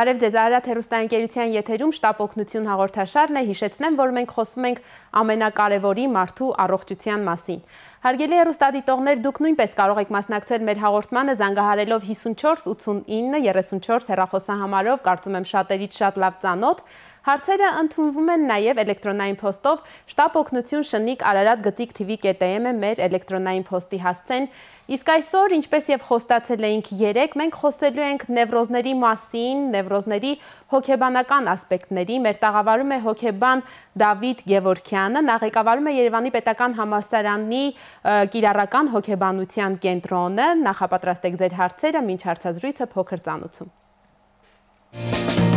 Բարև ձեզ Արարատ հերոստանգերության եթերում շտապ օգնություն հաղորդաշարն է, հիշեցնեմ, որ մենք խոսում ենք ամենակարևորի մարդու առողջության մասին։ Հարգելի հերոստադիտողներ, դուք նույնպես կարող եք մասնակցել մեր հաղորդմանը զանգահարելով 54 89 34 հեռախոսահամարով, կարծում եմ շատերից շատ լավ ծանոթ, Հարցերը ընդունվում են նաև էլեկտրոնային փոստով շտապ օգնություն շնիկ Արարատ գծիկ tv.am-ը մեր էլեկտրոնային փոստի հասցեն, իսկ այսօր ինչպես եւ խոստացել էինք 3, մենք խոսելու ենք նևրոզների մասին, նևրոզների հոգեբանական ասպեկտների։ Մեր տաղավարում է հոգեբան Դավիթ Գևորքյանը, նա ղեկավարում է Երևանի պետական համալսարանի կիրառական հոգեբանության կենտրոնը։ Նախապատրաստեք ձեր հարցերը, ոչ հարցազրույցը փոքր ծանուցում։ Thank you.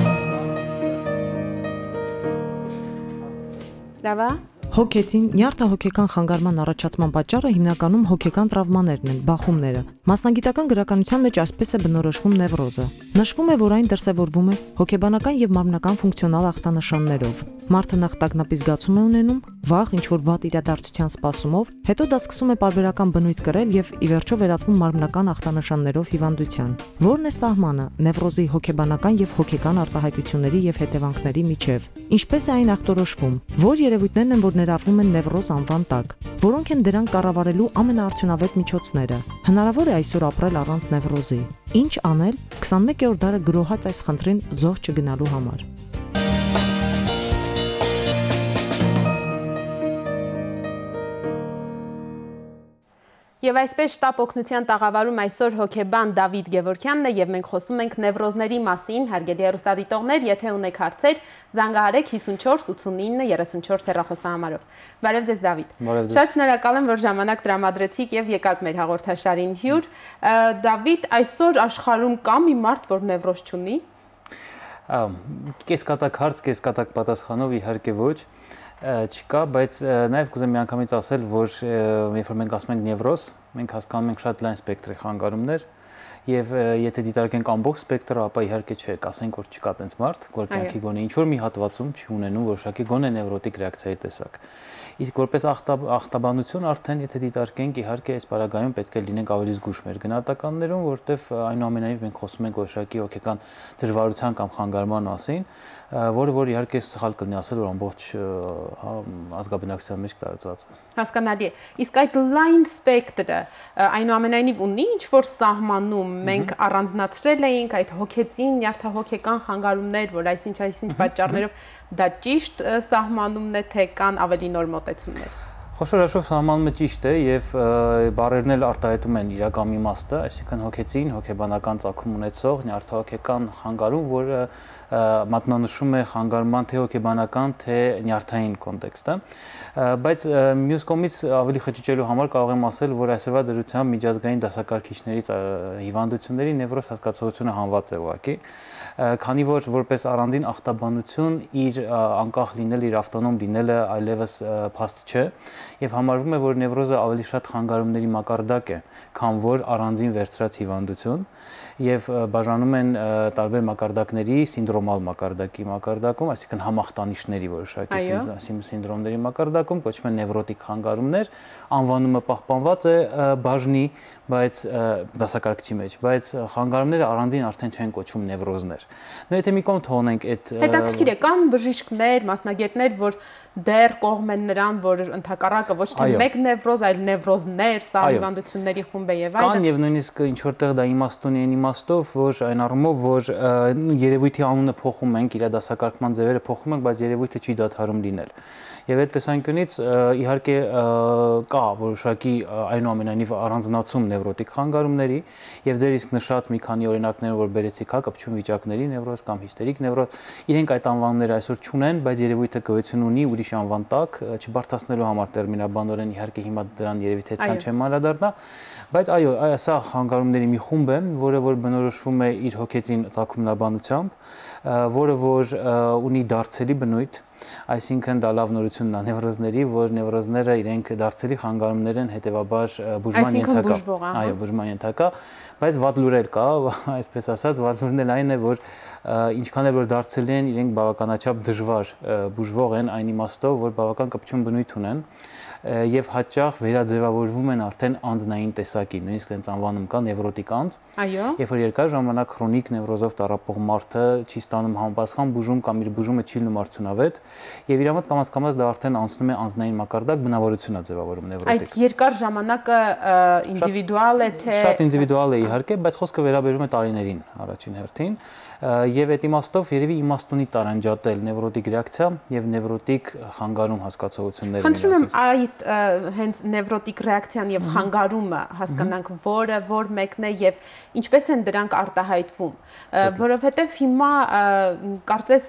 Slava. Հոգեցին նյարդա հոգեկան խանգարման առաջացման պատճառը հիմնականում հոգեկան տրավմաներն են, բախումները։ Մասնագիտական գրականության մեջ այսպես է բնորոշվում նևրոզը։ Նշվում է, որ այն դրսևորվում է հոգեբանական եւ մարմնական ֆունկցիոնալ ախտանշաններով։ Մարդը նախ տագնապի զգացում է ունենում, վաղ ինչ որ վատ իրադարձության սպասումով, հետո դա սկսում է բարբերական բնույթ կրել եւ ի վերջո վերածվում մարմնական ախտանշաններով հիվանդության։ Որն է սահմանը նևրոզի հոգեբանական եւ հոգեկան արտահայտությունների եւ հետևանքների միջև։ Ինչպես է այն ախտորոշվում։ Որ երևույթներն են, որ ներառվում են նևրոզ անվան տակ, որոնք են դրան կառավարելու ամենաարդյունավետ միջոցները։ Հնարավոր է այսօր ապրել առանց նևրոզի։ Ինչ անել 21-րդ դարը գրոհած այս խնդրին զոհ չգնալու համար։ Եվ այսպես շտապ օգնության տաղավարում այսօր հոկեբան Դավիթ Գևորքյանն է եւ մենք խոսում ենք նևրոզների մասին, հարգելի հեռուստադիտողներ, եթե ունեք հարցեր, զանգահարեք 54 89 34 հեռախոսահամարով։ Բարև ձեզ Դավիթ։ Շատ շնորհակալ եմ, որ ժամանակ տրամադրեցիք եւ եկաք մեր հաղորդաշարին հյուր։ Դավիթ, այսօր աշխարհում կա մի մարդ, որ նևրոզ չունի։ Կես կատակ հարց, կես կատակ պատասխանով իհարկե ոչ։ Ա, չկա, բայց նաև կուզեմ միանգամից ասել, որ երբ որ մենք ասում ենք նևրոզ, մենք հասկանում ենք շատ լայն սպեկտրի խանգարումներ, եւ եթե դիտարկենք ամբողջ սպեկտրը, ապա իհարկե չէ, կասենք որ չկա տենց մարդ, որ կյանքի գոնե ինչ որ մի հատվածում չի ունենում որոշակի գոնե նևրոտիկ ռեակցիայի տեսակ։ Իսկ որպես ախտաբանություն արդեն եթե դիտարկենք, իհարկե այս բարագայում պետք է լինենք ավելի զգուշ մեր գնահատականներում, որտեվ այնուամենայնիվ մենք խոսում ենք որոշակի հոգեկան դժվարության կամ խանգարման մասին, որը որ իհարկե սխալ կլինի ասել, որ ամբողջ հա, ազգաբնակության մեջ տարածված է։ Հասկանալի է։ Իսկ այդ լայն սպեկտրը այնուամենայնիվ ունի ինչ որ սահմանում մենք առանձնացրել էինք այդ հոգեցին, նյարդահոգեկան խանգարումներ, որ այսինչ այսինչ պատճառներով դա ճիշտ սահմանումն է, թե կան ավելի նոր մոտեցումներ։ Խոշոր հաշվով համանումը ճիշտ է եւ բարերն էլ արտահայտում են իրական իմաստը, այսինքն հոգեցին, հոգեբանական ցակում ունեցող, նյարդահոգեկան խանգարում, որը մատնանշում է խանգարման թե հոգեբանական, թե նյարդային կոնտեքստը։ Բայց մյուս կողմից ավելի խճճելու համար կարող եմ ասել, որ այսօրվա դրությամբ միջազգային դասակարգիչներից հիվանդությունների նևրոզ հասկացողությունը հանված է ուղղակի, քանի որ որպես առանձին ախտաբանություն իր անկախ լինել, իր ավտոնոմ լինելը այլևս փաստ չէ եւ համարվում է, որ նևրոզը ավելի շատ խանգարումների մակարդակ է, քան որ առանձին վերցրած հիվանդություն եւ բաժանում են տարբեր մակարդակների, սինդրոմալ մակարդակի մակարդակում, այսինքն համախտանիշների որոշակի սինդրոմների մակարդակում կոչվում են նևրոտիկ խանգարումներ, անվանումը պահպանված է բաժնի, բայց դասակարգչի մեջ, բայց խանգարումները առանձին արդեն չեն կոչվում նևրոզներ։ Նույնիսկ մի կողմ թողնենք այդ Հետաքրքիր է, կան բժիշկներ, մասնագետներ, որ դեռ կողմ են նրան, որ ընդհակառակը ոչ թե մեկ նևրոզ, այլ նևրոզներ, սա հիվանդությունների խումբ է եւ այլն։ Կան եւ նույնիսկ ինչ որտեղ դա իմաստուն է, իմաստով, որ այն առումով, որ երևույթի անունը փոխում ենք, իր դասակարգման ձևերը փոխում ենք, բայց երևույթը չի դադարում լինել եւ այդ տեսանկյունից իհարկե կա որոշակի այնուամենայնիվ առանձնացում նևրոտիկ խանգարումների եւ դեր իսկ նշած մի քանի օրինակներ որ բերեցի կա հա, կպչուն վիճակների նևրոզ կամ հիստերիկ նևրոզ իրենք այդ անվանները այսօր չունեն բայց երևույթը գոյություն ունի ուրիշ անվան տակ չբարթացնելու համար տերմինաբանորեն իհարկե հիմա դրան երևի թե այդքան չեմ անդրադառնա բայց այո սա խանգարումների մի խումբ է որը որ բնորոշվում է իր հոգեծին ցակումնաբանությամբ որը որ ունի դարձելի բնույթ, այսինքն դա լավ նորությունն է նևրոզների, որ նևրոզները իրենք դարձելի խանգարումներ են, հետևաբար բուժման ենթակա։ հա։ Այո, բուժման ենթակա, բայց վատ լուրեր կա, այսպես ասած, վատ լուրն էլ այն է, որ ինչքան էլ որ դարձելի են, իրենք բավականաչափ դժվար բուժվող են այն իմաստով, որ բավական կպչուն բնույթ ունեն եւ հաճախ վերաձևավորվում են արդեն անձնային տեսակի, նույնիսկ այնց անվանում կա նևրոտիկ անձ։ Այո։ Երբ որ երկար ժամանակ քրոնիկ նևրոզով տարապող մարդը չի ստանում համապատասխան բուժում կամ իր բուժումը չի լինում արդյունավետ, եւ իր համար կամաց կամաց դա արդեն անցնում է անձնային մակարդակ բնավորություն է ձևավորում նևրոտիկ։ Այդ երկար ժամանակը ինդիվիդուալ է թե Շատ ինդիվիդուալ է իհարկե, բայց խոսքը վերաբերում է տարիներին առաջին հերթին եւ այդ իմաստով երևի իմաստունի տարանջատել նևրոտիկ ռեակցիա եւ նևրոտիկ խանգարում հասկացողությունները։ Խնդրում եմ այդ հենց նևրոտիկ ռեակցիան եւ խանգարումը հասկանանք որը որ մեկն է եւ ինչպես են դրանք արտահայտվում, որովհետեւ հիմա կարծես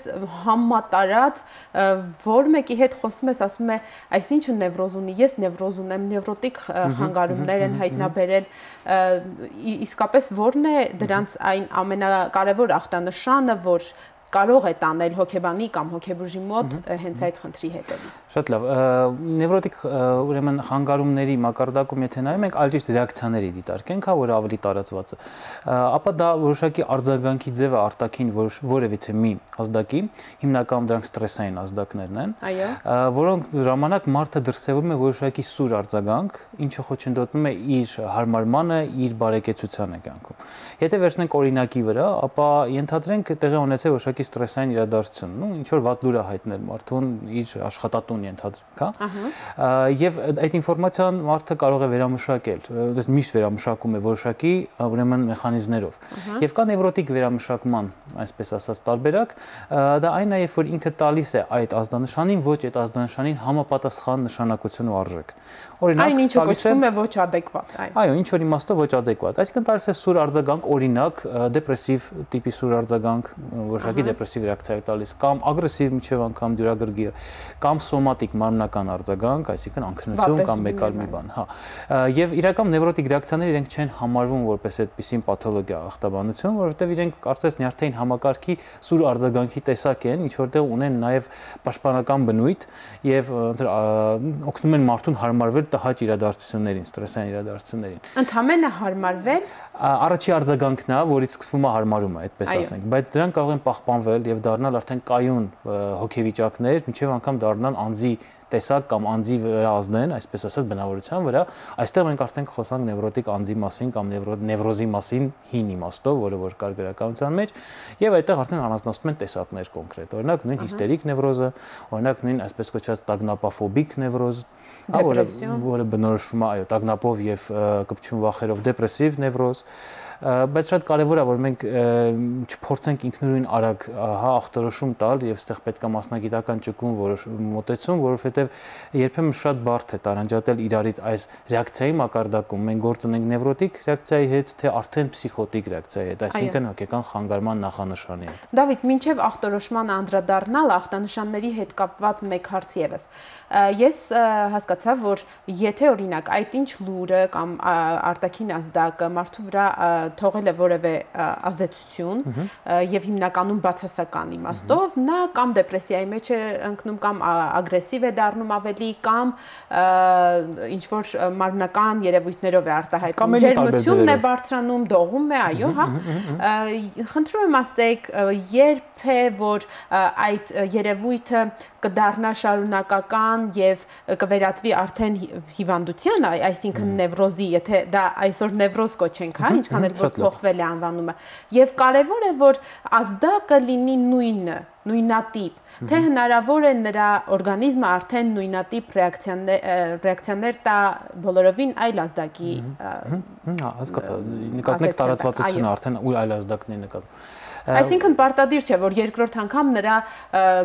համատարած որ մեկի հետ խոսում ես, ասում է, այս ինչը նևրոզ ունի, ես նևրոզ ունեմ, նևրոտիկ խանգարումներ են հայտնաբերել, իսկապես որն է դրանց այն ամենակարևոր ախտան հատկանշանը, որ կարող է տանել հոկեբանի կամ հոկեբուժի մոտ հենց այդ խնդրի հետևից։ Շատ լավ։ Նևրոտիկ ուրեմն խանգարումների մակարդակում եթե նայում ենք, այլ ճիշտ ռեակցիաների դիտարկենք, հա, որ ավելի տարածված է, ապա դա որոշակի արձագանքի ձև է արտաքին որևիցե մի ազդակի, հիմնականում դրանք ստրեսային ազդակներն են, որոնք ժամանակ մարդը դրսևորում է որոշակի սուր արձագանք, ինչը խոչընդոտում է իր հարմարմանը, իր բարեկեցությանը կյանքում։ Եթե վերցնենք օրինակի վրա, ապա ենթադրենք տեղի ունեցել որոշակի կյանքի ստրեսային իրադարձությունն ու ինչ որ վատ լուր է հայտնել մարդուն իր աշխատատուն ենթադրենք, հա։ Եվ այդ ինֆորմացիան մարդը կարող է վերամշակել, դες միշտ վերամշակում է որոշակի ուրեմն մեխանիզմներով։ Եվ կա նևրոտիկ վերամշակման, այսպես ասած, տարբերակ, դա այն է, երբ որ ինքը տալիս է այդ ազդանշանին ոչ այդ ազդանշանին համապատասխան նշանակություն ու արժեք։ Օրինակ, այն ինչը կոչվում է ոչ adekvat, այն։ Այո, ինչ որ իմաստով ոչ adekvat։ Այսինքն տալիս է սուր արձագանք, օրինակ, դեպրեսիվ տիպի սուր արձագանք, որոշակի դեպրեսիվ ռեակցիա է տալիս, կամ ագրեսիվ միջև անգամ դյուրագրգիռ, կամ սոմատիկ մարմնական արձագանք, այսինքն անքնություն կամ մեկալ մի բան, հա։ Եվ իրական նևրոտիկ ռեակցիաները իրենք չեն համարվում որպես այդպիսին պաթոլոգիա, ախտաբանություն, որովհետև իրենք կարծես նյարդային համակարգի սուր արձագանքի տեսակ են, ինչ որտեղ ունեն նաև պաշտպանական բնույթ եւ օգնում են մարդուն հարմարվել տհաճ իրադարձություններին, ստրեսային իրադարձություններին։ Ընդհանրապես հարմարվել առաջի արձագանքն է, որից սկսվում է հարմարումը, այդպես ասենք, բայց դրանք կարող են պահպանվել եւ դառնալ արդեն կայուն հոգեվիճակներ, ինչեւ անգամ դառնան անձի տեսակ կամ անձի վրա ազդեն, այսպես ասած բնավորության վրա, այստեղ մենք արդեն խոսանք նևրոտիկ անձի մասին կամ նևրոզի մասին հին իմաստով, որը որ կար գրականության մեջ, եւ այդտեղ արդեն առանձնացնում են տեսակներ կոնկրետ։ Օրինակ նույն հիստերիկ նևրոզը, օրինակ նույն այսպես կոչված տագնապաֆոբիկ նևրոզ, որը որը բնորոշվում է այո, տագնապով եւ կպչուն վախերով դեպրեսիվ նևրոզ, բայց շատ կարևոր է որ մենք չփորձենք ինքնուրույն արագ հա ախտորոշում տալ եւ ստեղ պետք է մասնագիտական ճկուն որոշ մոտեցում, որովհետեւ երբեմն շատ բարդ է տարանջատել իրարից այս ռեակցիայի մակարդակում։ Մենք գործ ունենք նևրոտիկ ռեակցիայի հետ, թե արդեն պսիխոտիկ ռեակցիայի հետ, այսինքն հոգեկան խանգարման նախանշանի հետ։ Դավիթ, մինչև ախտորոշման անդրադառնալ ախտանշանների հետ կապված մեկ հարց եւս։ Ես հասկացա, որ եթե օրինակ այդ ինչ լուրը կամ արտաքին ազդակը մարդու վրա թողել է որևէ ազդեցություն եւ հիմնականում բացասական իմաստով նա կամ դեպրեսիայի մեջ է ընկնում կամ ագրեսիվ է դառնում ավելի կամ ինչ որ մարմնական երևույթներով է արտահայտվում ջերմությունն է բարձրանում դողում է այո հա խնդրում եմ ասեք երբ է որ այդ երևույթը կդառնա շարունակական եւ կվերածվի արդեն հիվանդության, այսինքն նևրոզի, եթե դա այսօր նևրոզ կոչենք, հա, ինչքան էլ էր, որ փոխվել է անվանումը։ Եվ կարևոր է, որ ազդակը լինի նույնը, նույնատիպ, թե հնարավոր է նրա օրգանիզմը արդեն նույնատիպ ռեակցիաներ ռեակցիաներ տա բոլորովին այլ ազդակի։ Հա, հասկացա, նկատմեք տարածվածությունը արդեն այլ ազդակներ նկատում։ Այսինքն պարտադիր չէ, որ երկրորդ անգամ նրա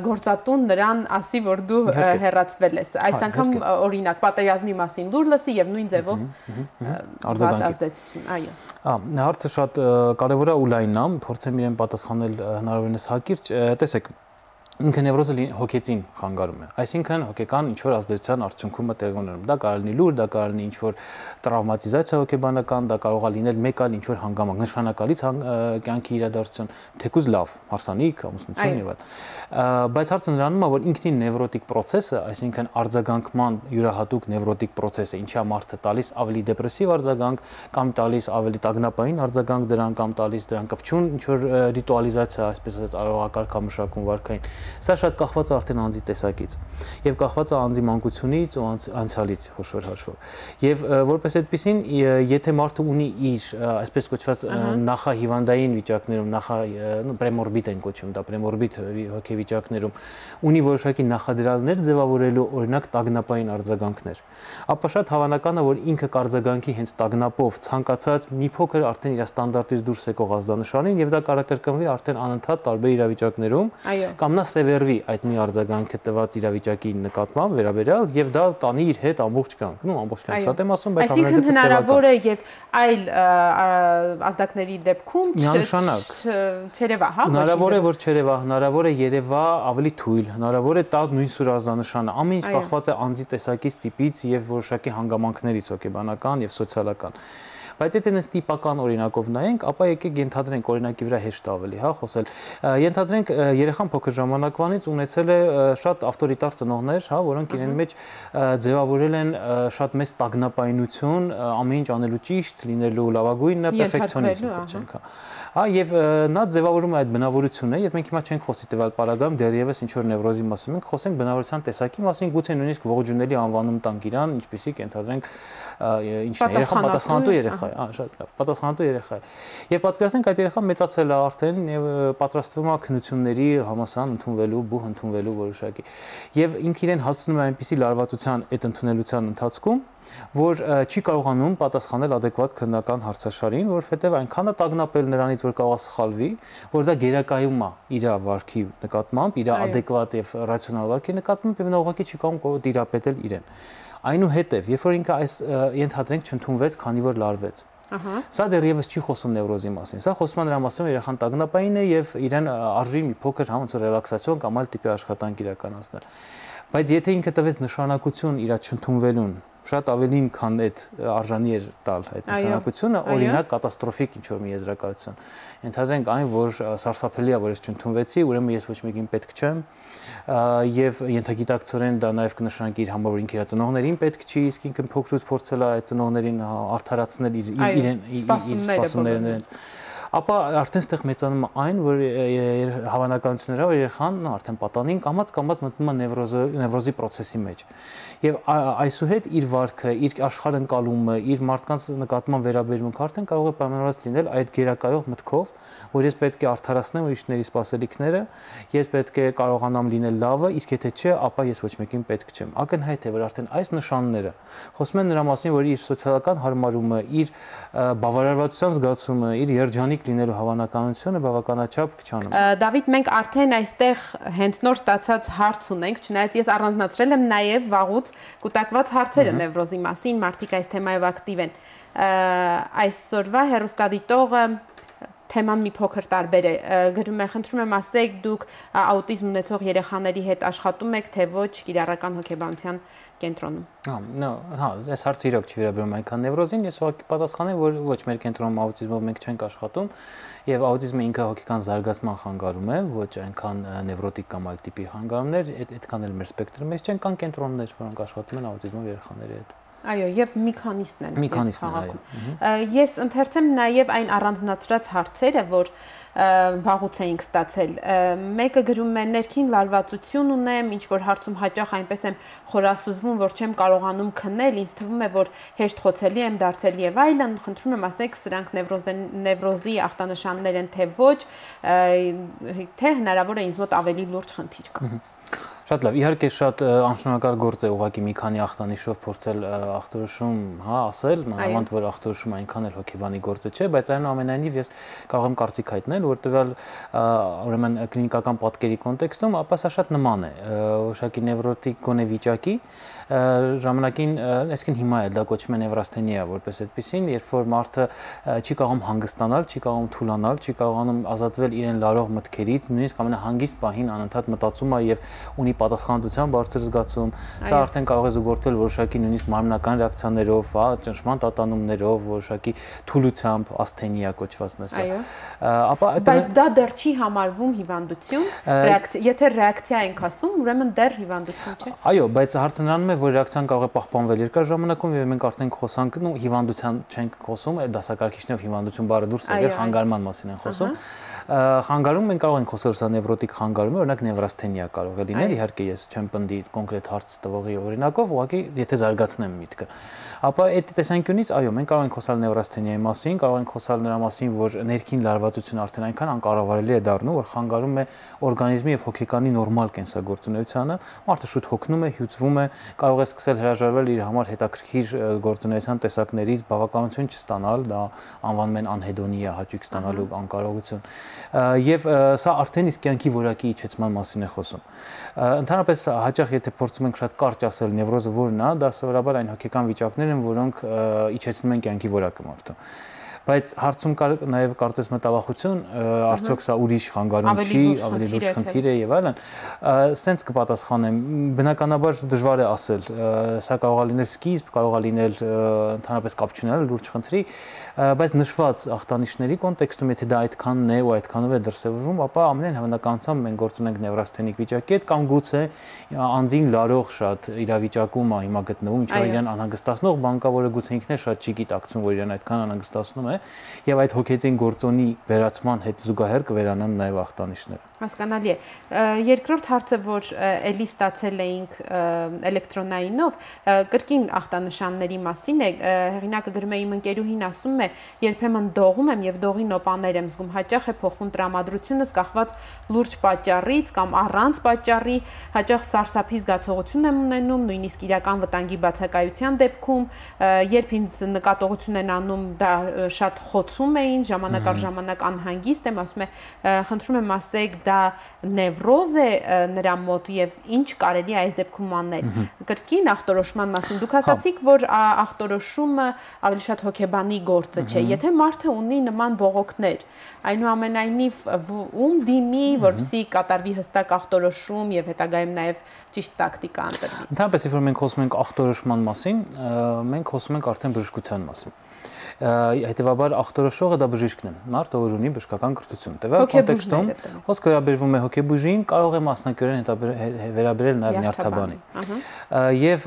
գործատուն նրան ասի, որ դու հեռացվել ես։ հա, Այս անգամ օրինակ պատերազմի մասին լուր լսի եւ նույն ձևով արձագանքի։ Այո։ Ա հարցը շատ կարևոր է ու լայնն է, փորձեմ իրեն պատասխանել հնարավորինս հակիրճ։ Տեսեք, ինքը նևրոզը հոգեցին խանգարում է։ Այսինքն հոգեկան ինչ որ ազդեցության արդյունքում է տեղի ունենում։ Դա կարող լինի լուր, դա կարող լինի ինչ որ տրավմատիզացիա հոգեբանական, դա կարող է լինել մեկ այլ ինչ որ հանգամանք, նշանակալից կյանքի իրադարձություն, թեկուզ լավ, հարսանիք, ամուսնություն եւ այլն։ Բայց հարցը նրանում է, որ ինքնին նևրոտիկ process-ը, այսինքն արձագանքման յուրահատուկ նևրոտիկ process-ը, ինչի է մարդը տալիս ավելի դեպրեսիվ արձագանք կամ տալիս ավելի տագնապային արձագանք դրան կամ տալիս դրան կպչուն ինչ որ ռիտուալիզացիա, այսպես ասած, արողակարգ կամ մշակում վարքային Սա շատ կախված է արդեն անձի տեսակից եւ կախված է անձի մանկությունից ու անցյալից հոշոր հաշվով։ Եվ որպես այդպեսին, եթե մարդը ունի իր այսպես կոչված նախահիվանդային վիճակներում, նախա պրեմորբիտ են կոչում, դա պրեմորբիտ հոգեվիճակներում, ունի որոշակի նախադրյալներ ձևավորելու օրինակ տագնապային արձագանքներ, ապա շատ հավանական է, որ ինքը կարձագանքի հենց տագնապով ցանկացած մի փոքր արդեն իր ստանդարտից դուրս եկող ազդանշանին եւ դա կարակրկնվի արդեն անընդհատ տարբեր իրավիճակներում կամ նա դրսևերվի այդ մի արձագանքը տված իրավիճակի նկատմամբ վերաբերյալ եւ դա տանի իր հետ ամբողջ կյանքն ու ամբողջ կյանք շատ եմ ասում, բայց այսինքն հնարավոր է եւ այլ ազդակների դեպքում չերևա, հա? Հնարավոր է որ չերևա, հնարավոր է երևա ավելի թույլ, հնարավոր է տա նույն սուրազդանշանը։ Ամեն ինչ կախված է անձի տեսակից, տիպից եւ որոշակի հանգամանքներից հոգեբանական եւ սոցիալական։ Ա Բայց եթե նենց տիպական օրինակով նայենք, ապա եկեք ենթադրենք օրինակի վրա հեշտ ավելի, հա, խոսել։ Ենթադրենք երեխան փոքր ժամանակվանից ունեցել է շատ ավտորիտար ծնողներ, հա, որոնք իրեն մեջ ձևավորել են շատ մեծ տագնապայնություն, ամեն ինչ անելու ճիշտ, լինելու լավագույնն է, պերֆեկցիոնիզմ, ոչ ենք, հա հա եւ նա ձևավորում է այդ բնավորությունը եւ մենք հիմա չենք խոսի տվյալ պարագայում դեռևս ինչ որ նևրոզի մասում ենք խոսենք բնավորության տեսակի մասին գուցե նույնիսկ ողջունելի անվանում տանք իրան ինչպեսի կենթադրենք ինչն է երեխա պատասխանատու երեխա է հա շատ լավ պատասխանատու երեխա է եւ պատկերացնենք այդ երեխան մեծացել է արդեն եւ պատրաստվում է քնությունների համասան ընդունվելու բուհ ընդունվելու որոշակի եւ ինքն իրեն հասնում է այնպիսի լարվածության այդ ընդունելության ընթացքում որ չի կարողանում պատասխանել adekvat քննական հարցաշարին, որովհետև այնքան է տագնապել նրանից, որ կարող է սխալվի, որ դա գերակայում է իր վարքի նկատմամբ, իր adekvat եւ ռացիոնալ վարքի նկատմամբ եւ նա ուղղակի չի կարող դիրապետել իրեն։ Այնուհետև, երբ որ ինքը այս ենթադրենք չընդունվեց, քանի որ լարվեց, Ահա։ Սա դեռևս չի խոսում նևրոզի մասին։ Սա խոսում է նրա մասին, որ երախան տագնապային է եւ իրեն արժի մի փոքր հա ոնց որ ռելաքսացիոն կամ այլ տիպի աշխատանք իրականացնել։ Բայց եթե ինքը տվեց նշանակություն իր չընդունվելուն, շատ ավելին, քան այդ արժանի էր տալ այդ նշանակությունը, օրինակ կատաստրոֆիկ ինչ որ մի եզրակացություն։ Ենթադրենք այն, որ սարսափելի է, որ ես չընդունվեցի, ուրեմն ես ոչ մեկին պետք չեմ, եւ ենթագիտակցորեն դա նաեւ կնշանակի իր համար որ ինքը իր ծնողներին պետք չի, իսկ ինքն փոքրուց փորձել է այդ ծնողներին արդարացնել իր իրեն իր սպասումները նրանց ապա արդեն ստեղ մեծանում է այն, որ հավանականությունները որ երեխան արդեն պատանին կամած կամած մտնում է նևրոզի նևրոզի process-ի մեջ։ Եվ այսուհետ իր վարքը, իր աշխարհ ընկալումը, իր մարդկանց նկատմամբ վերաբերմունքը արդեն կարող է պայմանավորված լինել այդ գերակայող մտքով, որ ես պետք է արդարացնեմ ուրիշների սպասելիքները, ես պետք է կարողանամ լինել լավը, իսկ եթե չէ, ապա ես ոչ մեկին պետք չեմ։ Ակնհայտ է, որ արդեն այս նշանները խոսում են նրա մասին, որ իր սոցիալական հարմարումը, իր բավարարվածության զգացումը, իր երջանիկ արտահայտիկ լինելու հավանականությունը բավականաչափ կչանում։ Դավիթ, մենք արդեն այստեղ հենց նոր ստացած հարց ունենք, չնայած ես առանձնացրել եմ նաև վաղուց կուտակված հարցերը նևրոզի մասին, մարդիկ այս թեմայով ակտիվ են։ Այսօրվա հերոստադիտողը թեման մի փոքր տարբեր է։ Գրում եմ, խնդրում եմ ասեք, դուք աուտիզմ ունեցող երեխաների հետ աշխատում եք, թե ոչ, կիրառական հոգեբանության կենտրոնում։ Հա, հա, այս հարցը իրոք չի վերաբերում այնքան նևրոզին, ես ուղղակի պատասխանեմ, որ ոչ մեր կենտրոնում աուտիզմով մենք չենք աշխատում եւ աուտիզմը ինքը հոգեկան զարգացման խանգարում է, ոչ այնքան նևրոտիկ կամ այլ տիպի խանգարումներ, այդ այդքան էլ մեր սպեկտրը մեջ չեն, կան կենտրոններ, որոնք աշխատում են աուտիզմով երեխաների հետ։ Այո, եւ մի քանիսն են։ Մի քանիսն են, այո։ Ես ընթերցեմ նաեւ այն առանձնացրած հարցերը, որ վաղուց էինք ստացել։ Մեկը գրում է ներքին լարվածություն ունեմ, ինչ որ հարցում հաճախ այնպես եմ խորասուզվում, որ չեմ կարողանում քնել, ինձ թվում է, որ հեշտ խոցելի եմ դարձել եւ այլն, խնդրում եմ ասեք, սրանք նևրոզեն նևրոզի ախտանշաններ են թե ոչ, թե հնարավոր է ինձ մոտ ավելի լուրջ խնդիր կա։ Ահա Շատ լավ, իհարկե շատ անշնորհակալ գործ է ուղակի մի քանի ախտանիշով փորձել ախտորոշում, հա, ասել, մանավանդ որ ախտորոշում այնքան էլ հոգեբանի գործը չէ, բայց այնուամենայնիվ ես կարող եմ կարծիք հայտնել, որ տվյալ ուրեմն կլինիկական պատկերի կոնտեքստում ապա սա շատ նման է, որոշակի նևրոտիկ գոնե վիճակի, ժամանակին, այսինքն հիմա էլ դա կոչվում է նևրաստենիա, որպես այդպեսին, երբ որ մարդը չի կարողում հանգստանալ, չի կարողում թուլանալ, չի կարողանում ազատվել իրեն լարող մտքերից, նույնիսկ ամենահանգիստ պահին անընդհատ մտածում է եւ ունի պատասխանատվության բարձր զգացում։ Սա արդեն կարող է զուգորդել որոշակի նույնիսկ մարմնական ռեակցիաներով, հա, ճնշման տատանումներով, որոշակի թուլությամբ, ասթենիա կոչվածն է սա։ Ապա բայց դա դեռ չի համարվում հիվանդություն։ Եթե ռեակցիա ենք ասում, ուրեմն դեռ հիվանդություն չէ։ Այո, բայց հարցը նրանում է, որ ռեակցիան կարող է պահպանվել երկար ժամանակում եւ մենք արդեն խոսանք, ու հիվանդության չենք խոսում, այդ դասակարգիչներով հիվանդություն բառը դուրս եկել խանգարման մասին են խոսում։ Ահա խանգարում մենք կարող ենք խոսել սա նևրոտիկ խանգարումի, օրինակ նևրաստենիա կարող է լինել, իհարկե ես չեմ պնդի կոնկրետ հարց տվողի օրինակով, ուղղակի եթե զարգացնեմ միտքը։ Ապա այդ տեսանկյունից այո, մենք կարող ենք խոսալ նևրաստենիայի մասին, կարող ենք խոսալ նրա մասին, որ ներքին լարվածությունը արդեն այնքան անկառավարելի է դառնում, որ խանգարում է օրգանիզմի եւ հոգեկանի նորմալ կենսագործունեությանը, մարդը շուտ հոգնում է, հյուծվում է, կարող է սկսել հրաժարվել իր համար հետաքրքիր գործունեության տեսակներից, բավականություն չստանալ, դա անվանում են անհեդոնիա, հաճույք ստանալու անկարողություն եւ սա արդեն իսկ կյանքի որակի իջեցման մասին է խոսում։ Ընդհանրապես հաճախ եթե փորձում ենք շատ կարճ ասել նևրոզը որն է, դա սովորաբար այն հոգեկան վիճակներն են, որոնք իջեցնում են կյանքի որակը մարդու բայց հարցում կար նաև կարծես մտավախություն, արդյոք սա ուրիշ խանգարում չի, ավելի լուրջ խնդիր է եւ այլն։ Սենց կպատասխանեմ, բնականաբար դժվար է ասել, սա կարող է լինել սկիզբ, կարող է լինել ընդհանրապես կապ չունենալ լուրջ խնդրի, բայց նշված ախտանիշների կոնտեքստում, եթե դա այդքանն է ու այդքանով է դրսևորվում, ապա ամենայն հավանականությամբ մենք գործ ունենք նևրաստենիկ վիճակի հետ կամ գուցե անձին լարող շատ իրավիճակում է հիմա գտնվում, ինչ որ իրան անհանգստացնող բանկավորը գուցե ինքն է շատ չի գիտակցում, որ իրան այդքան անհանգստացնում է, եւ այդ հոգեծին գործոնի վերացման հետ զուգահեռ կվերանան նաեւ ախտանիշները։ Հասկանալի է։ Երկրորդ հարցը, որ ելի ստացել էինք էլեկտրոնայինով, կրկին ախտանշանների մասին է, հեղինակը գրում է իմ ընկերուհին ասում է, երբեմն դողում եմ եւ դողի նոպաներ եմ զգում, հաճախ է փոխվում տրամադրությունս կախված լուրջ պատճառից կամ առանց պատճառի, հաճախ սարսափի զգացողություն եմ ունենում, նույնիսկ իրական վտանգի բացակայության դեպքում, երբ ինձ նկատողություն են անում, դա շատ խոցում էին, ժամանակ առ ժամանակ անհանգիստ եմ, ասում է խնդրում եմ ասեք դա նևրոզ է նրա մոտ եւ ինչ կարելի է այս դեպքում անել։ Կրկին ախտորոշման մասին դուք հա։ ասացիք, որ ախտորոշումը ավելի շատ հոգեբանի գործը չէ, եթե մարդը ունի նման բողոքներ, այնուամենայնիվ ում դիմի, որպեսզի կատարվի հստակ ախտորոշում եւ հետագայում նաեւ ճիշտ տակտիկա ընտրվի։ Ընդհանրապես, երբ որ մենք խոսում ենք ախտորոշման մասին, մենք խոսում ենք արդեն բժշկության մասին հետեւաբար ախտորոշողը դա բժիշկն է, մարդը որ ունի բժշկական կրթություն։ Տվյալ կոնտեքստում խոսքը վերաբերվում է հոգեբույժին, կարող է մասնակցորեն վերաբերել նաև նյարդաբանին։ Եվ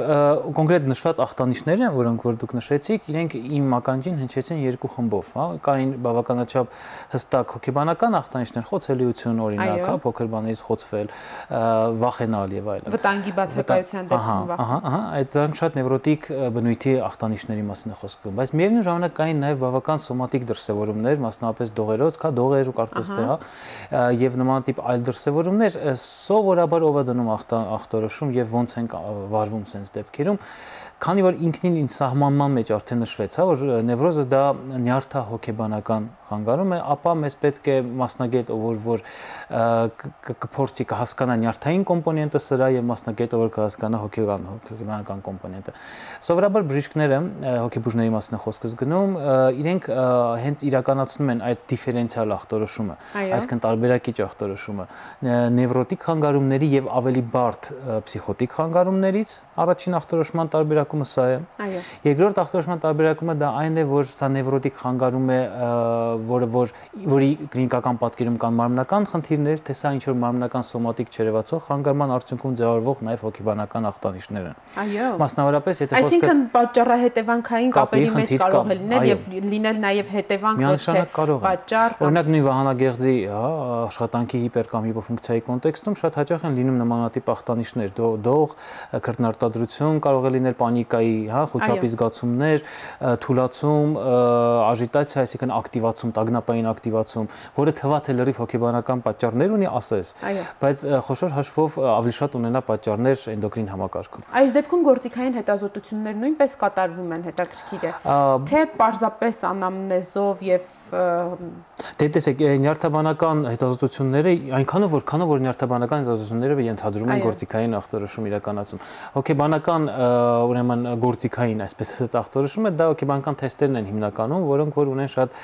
կոնկրետ նշված ախտանիշները, որոնք որ դուք նշեցիք, իրենք իմ ականջին հնչեցին երկու խմբով, հա, կային բավականաչափ հստակ հոգեբանական ախտանիշներ, խոցելիություն օրինակ, հա, փոքր բաներից խոցվել, վախենալ եւ այլն։ Վտանգի բացակայության դեպքում վախ։ Ահա, ահա, այդ դրանք շատ նևրոտիկ բնույթի ախտանիշների մասին է խոսքը, բայց միևնույն ժամանակ կային նաև բավական սոմատիկ դրսևորումներ, մասնապես դողերոց, կա դողեր ու կարծես թե, հա, եւ նման տիպ այլ դրսևորումներ սովորաբար ով է դնում ախտորոշում եւ ոնց են վարվում sense դեպքերում Քանի որ ինքնին ինձ սահմանման մեջ արդեն նշվեց, հա, որ նևրոզը դա նյարդա հոգեբանական խանգարում է, ապա մեզ պետք է մասնագետ, որ որ կփորձի կհասկանա նյարդային կոմպոնենտը սրա եւ մասնագետը, որ կհասկանա հոգեբան հոգեբանական կոմպոնենտը։ Սովորաբար բժիշկները, հոգեբուժների մասին խոսքս գնում, իրենք հենց իրականացնում են այդ դիֆերենցիալ ախտորոշումը, այսինքն տարբերակիչ ախտորոշումը նևրոտիկ խանգարումների եւ ավելի բարդ պսիխոտիկ խանգարումներից առաջին ախտորոշման տարբերակ տարբերակումը սա է։ Այո։ Երկրորդ ախտորոշման տարբերակումը դա այն է, որ սա նևրոտիկ խանգարում է, որը որ որի կլինիկական պատկերում կան մարմնական խնդիրներ, թե սա ինչ որ մարմնական սոմատիկ չերևացող խանգարման արդյունքում ձևավորվող նաև հոգեբանական ախտանիշներ են։ Այո։ Մասնավորապես, եթե խոսքը Այսինքն պատճառահետևանքային կապերի մեջ կարող է լինել եւ լինել նաև հետևանք ոչ թե պատճառ։ Օրինակ նույն վահանագեղձի, հա, աշխատանքի հիպեր կամ հիպոֆունկցիայի կոնտեքստում շատ հաճախ են լինում նմանատիպ ախտանիշներ, դող, քրտնարտադրություն, կարող է լինել պանիկ պանիկայի, հա, խոչապի զգացումներ, թուլացում, աժիտացիա, այսինքն ակտիվացում, տագնապային ակտիվացում, որը թվա թե լրիվ հոգեբանական պատճառներ ունի, ասես, բայց խոշոր հաշվով ավելի շատ ունենա պատճառներ էնդոկրին համակարգում։ Այս դեպքում գործիքային հետազոտություններ նույնպես կատարվում են հետաքրքիր է։ Թե պարզապես անամնեզով եւ Դե տեսեք, նյարդաբանական հետազոտությունները այնքանով որքանով որ նյարդաբանական հետազոտությունները ենթադրում են գործիքային ախտորոշում իրականացում։ Հոգեբանական ուրեմն գործիքային, այսպես ասած, ախտորոշումը դա հոգեբանական թեստերն են հիմնականում, որոնք որ ունեն շատ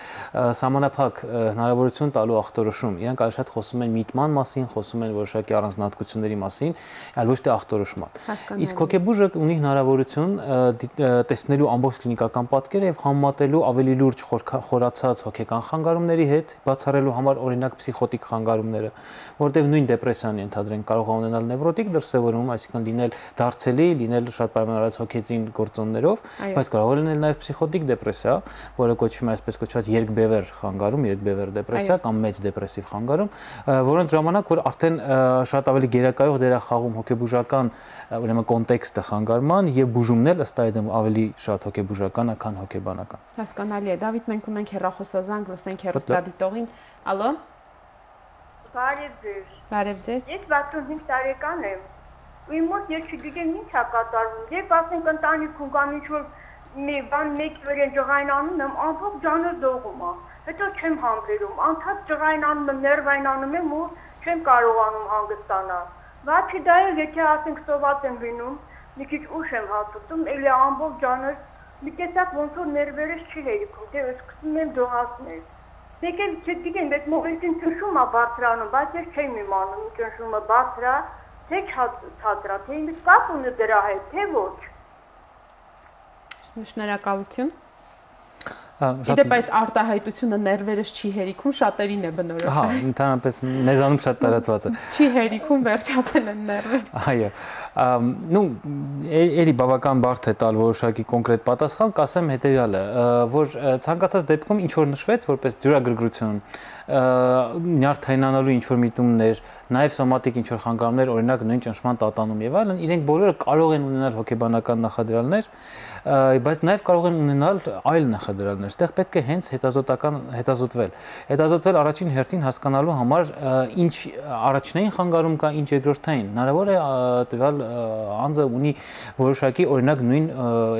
համանախապակ հնարավորություն տալու ախտորոշում։ Իրանք այլ շատ խոսում են միտման մասին, խոսում են որոշակի առանձնահատկությունների մասին, այլ ոչ թե ախտորոշման։ Իսկ հոգեբուժը ունի հնարավորություն տեսնելու ամբողջ կլինիկական պատկերը եւ համատելու ավելի լուրջ խորացած հոգեբանական հոգեկան խանգարումների հետ, բացառելու համար օրինակ ֆսիխոտիկ խանգարումները, որտեղ նույն դեպրեսիան ենթադրեն կարող է ունենալ նևրոտիկ դրսևորում, այսինքն լինել դարձելի, լինել շատ պայմանավորված հոգեձին գործոններով, բայց կարող է լինել նաև ֆսիխոտիկ դեպրեսիա, որը կոչվում է այսպես կոչված երկբևեր խանգարում, երկբևեր դեպրեսիա կամ մեծ դեպրեսիվ խանգարում, որոնց ժամանակ որ արդեն շատ ավելի գերակայող դեր է խաղում հոգեբուժական ուրեմն կոնտեքստը խանգարման եւ բուժումն էլ ըստ այդմ ավելի շատ հոգեբուժական է, քան հոգեբանական։ Հասկանալի է։ Դավիթ, մենք ունենք հերախոսազանգ զանգ լսենք հերոստադիտողին։ Ալո։ Բարև ձեզ։ Բարև ձեզ։ Ես 65 տարեկան եմ։ Ու իմ մոտ ես չգիտեմ ինչ է կատարվում։ Երբ ասենք ընտանիքում կամ ինչ-որ մի բան մեկ վրեն ջղայնանում եմ, ամբողջ ջանը դողում է։ Հետո չեմ համբերում, անթաց ջղայնանում եմ, ներվայնանում եմ ու չեմ կարողանում հանգստանալ։ Բացի դա, եթե ասենք սոված եմ լինում, մի քիչ ուշ եմ հաստատում, ելի ամբողջ ջանը մի տեսակ ոնց որ ներվերս չի հերիքում, դե սկսում եմ դողացնել։ Մեկ էլ չգիտեմ, այդ մոբիլին ճնշում է բարձրանում, բայց ես չեմ իմանում, ճնշումը բարձրա, թե ցածրա, թե ինչ կապ ունի դրա հետ, թե ոչ։ Շնորհակալություն։ Հա, Իդեպ այդ արտահայտությունը ներվերս չի հերիքում, շատերին է բնորոշ։ Հա, ընդհանրապես մեզանում շատ տարածված է։ Չի հերիքում, վերջացել են ներվերը։ Այո։ Ну, երի բավական բարդ է տալ որոշակի կոնկրետ պատասխան, կասեմ հետեւյալը, որ ցանկացած դեպքում ինչ որ նշվեց որպես դյուրագրգռություն, նյարդայնանալու ինչ որ միտումներ, նաև սոմատիկ ինչ որ խանգարումներ, օրինակ նույն ճնշման տատանում եւ այլն, իրենք բոլորը կարող են ունենալ հոգեբանական նախադրյալներ, բայց նաև կարող են ունենալ այլ նախադրյալներ։ Այստեղ պետք է հենց հետազոտական հետազոտվել։ Հետազոտվել առաջին հերթին հասկանալու համար ինչ առաջնային խանգարում կա, ինչ երկրորդային։ Հնարավոր է տվյալ անձը ունի որոշակի օրինակ նույն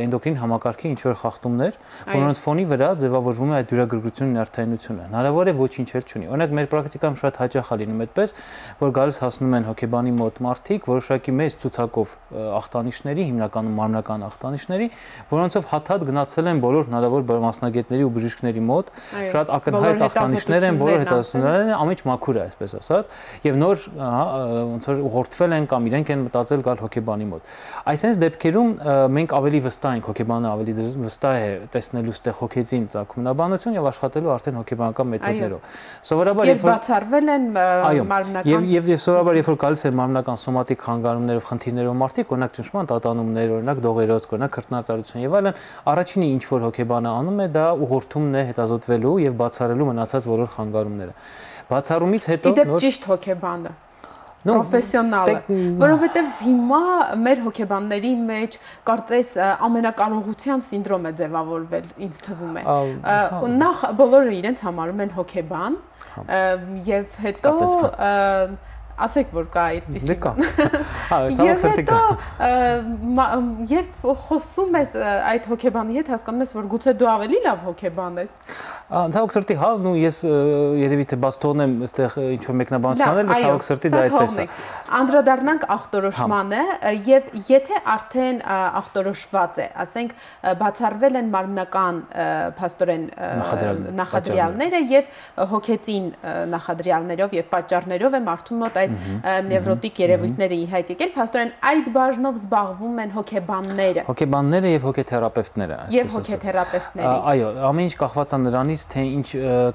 էնդոկրին համակարգի ինչ որ խախտումներ, որոնց ֆոնի վրա ձևավորվում է այդ դյուրագրգռությունն արթայնությունը։ Հնարավոր է ոչինչ վերջել չունի։ Օրինակ մեր պրակտիկայում շատ հաճախ է լինում այդպես, որ գալիս հասնում են հոկեբանի մոտ մարդիկ, որոշակի մեծ ցուցակով ախտանիշների, հիմնականում մարմնական ախտանիշների, որոնցով հաթաթ գնացել են բոլոր հնարավոր մասնագետների ու բժիշկների մոտ, շատ ակնհայտ ախտանիշներ են, բոլոր հետազոտությունները են, ամիջ մաքուր է, այսպես ասած, եւ նոր ոնց որ ուղղորդվել են կամ իրենք են մտածել գալ հոկեբանի մոտ։ Այսինքն դեպքերում մենք ավելի վստահ ենք հոկեբանը ավելի վստահ է տեսնելու ստեղ հոկեզին ծագումնաբանություն եւ աշխատելու արդեն հոկեբանական մեթոդներով։ Սովորաբար երբ բացառվել են մարմնական Եվ եւ եւ սովորաբար երբ որ գալիս են մարմնական սոմատիկ հանգարանումներով խնդիրներով մարդիկ, օրինակ ճնշման տատանումներ, օրինակ դողերոց, օրինակ քրտնատարություն եւ այլն, առաջինը ինչ որ հոգեբանը անում է, դա ուղղորդումն է հետազոտվելու եւ բացառելու մնացած բոլոր հանգարանումները։ Բացառումից հետո նոր Իդեպ ճիշտ հոգեբանը պրոֆեսիոնալը, որովհետև հիմա մեր հոկեբանների մեջ կարծես ամենակարողության սինդրոմ է ձևավորվել, ինձ թվում է։ հա։ Նախ բոլորը իրենց համարում են հոկեբան, հա։ եւ հետո հա ասեք որ կա այդպեսի։ Դե կա։ Հա, ցավոք սրտի կա։ Երբ խոսում ես այդ հոկեբանի հետ, հասկանում ես, որ գուցե դու ավելի լավ հոկեբան ես։ Ցավոք սրտի, հա, նու ես երևի թե բաց թողնեմ այստեղ ինչ որ մեկնաբանություն անել, ցավոք սրտի դա այդպես է։ Անդրադառնանք ախտորոշմանը հա։ եւ եթե արդեն ախտորոշված է, ասենք բացառվել են մարմնական փաստորեն նախադրյալները եւ հոկեցին նախադրյալներով եւ պատճառներով է մարդու մոտ այդ այդ նևրոտիկ երևույթները ի հայտ եկել, փաստորեն այդ բաժնով զբաղվում են հոգեբանները։ Հոգեբանները եւ հոգեթերապևտները, այսպես ասած։ Եվ հոգեթերապևտները։ Այո, ամեն ինչ կախված է նրանից, թե ինչ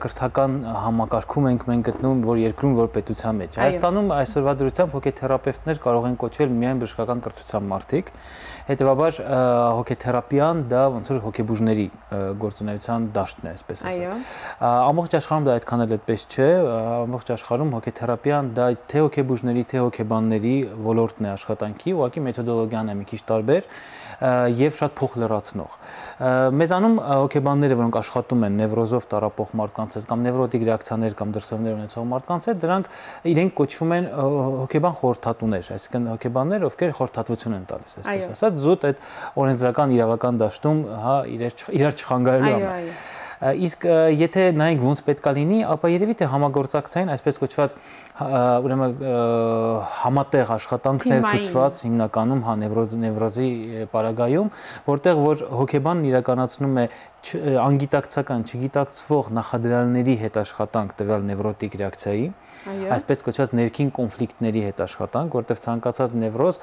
կրթական համակարգում ենք մենք գտնում, որ երկրում, որ պետության մեջ։ Հայաստանում այսօրվա դրությամբ հոգեթերապևտներ կարող են կոչվել միայն բժշկական կրթության մարդիկ։ Հետևաբար հոգեթերապիան դա ոնց որ հոգեբուժների գործունեության դաշտն է, այսպես ասած։ Այո։ Ամբողջ աշխարհում դա այդքան էլ այդպես չէ, ամբողջ աշխարհում հոգեթերապիան դա թե թե հոգեբուժների, թե հոգեբանների ոլորտն է աշխատանքի, ուղղակի մեթոդոլոգիան է մի քիչ տարբեր եւ շատ փոխլրացնող։ Մեզանում հոգեբանները, որոնք աշխատում են նևրոզով տարապող մարդկանց հետ կամ նևրոտիկ ռեակցիաներ կամ դրսևներ ունեցող մարդկանց հետ, դրանք իրենք կոչվում են հոգեբան խորհրդատուներ, այսինքն հոգեբաններ, ովքեր խորհրդատվություն են տալիս, այսպես ասած, զուտ այդ օրենսդրական իրավական դաշտում, հա, իրեր իրար չխանգարելու համար։ Այո, այո Իսկ եթե նայենք ոնց պետքա լինի, ապա երևի թե համագործակցային, այսպես կոչված հա, ուրեմն համատեղ աշխատանքներ ցուցված հիմնականում հա նևրոզի պարագայում, որտեղ որ հոկեբանն իրականացնում է անգիտակցական, չգիտակցվող նախադրյալների հետ աշխատանք տվյալ նևրոտիկ ռեակցիայի, այսպես կոչված ներքին կոնֆլիկտների հետ աշխատանք, որտեղ ցանկացած նևրոզ